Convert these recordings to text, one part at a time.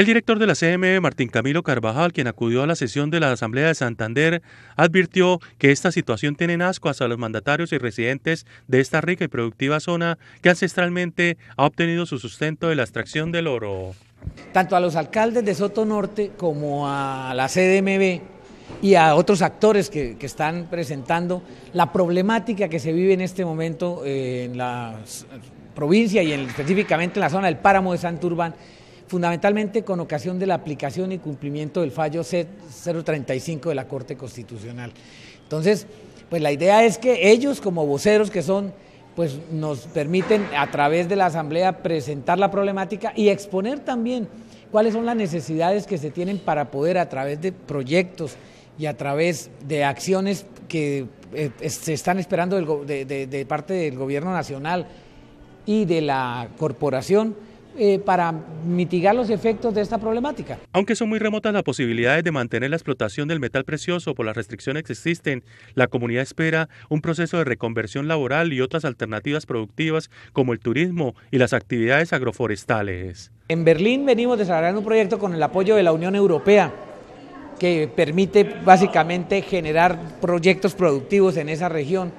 El director de la CME, Martín Camilo Carvajal, quien acudió a la sesión de la Asamblea de Santander, advirtió que esta situación tiene en asco hasta los mandatarios y residentes de esta rica y productiva zona que ancestralmente ha obtenido su sustento de la extracción del oro. Tanto a los alcaldes de Soto Norte como a la CDMB y a otros actores que, están presentando la problemática que se vive en este momento eh, en la provincia y específicamente en la zona del páramo de Santurbán fundamentalmente con ocasión de la aplicación y cumplimiento del fallo C035 de la Corte Constitucional. Entonces, pues la idea es que ellos como voceros que son, pues nos permiten a través de la Asamblea presentar la problemática y exponer también cuáles son las necesidades que se tienen para poder a través de proyectos y a través de acciones que eh, se están esperando de parte del Gobierno Nacional y de la corporación, eh, para mitigar los efectos de esta problemática. Aunque son muy remotas las posibilidades de mantener la explotación del metal precioso por las restricciones que existen, la comunidad espera un proceso de reconversión laboral y otras alternativas productivas como el turismo y las actividades agroforestales. En Berlín venimos desarrollando un proyecto con el apoyo de la Unión Europea que permite básicamente generar proyectos productivos en esa región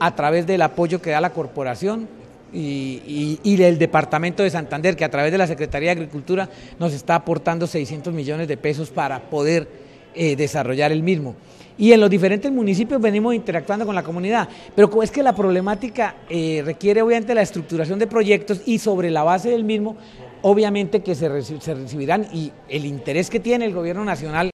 a través del apoyo que da la corporación y, del Departamento de Santander, que a través de la Secretaría de Agricultura nos está aportando 600 millones de pesos para poder eh, desarrollar el mismo. Y en los diferentes municipios venimos interactuando con la comunidad, pero es que la problemática eh, requiere obviamente la estructuración de proyectos y sobre la base del mismo, obviamente que se, se recibirán y el interés que tiene el gobierno nacional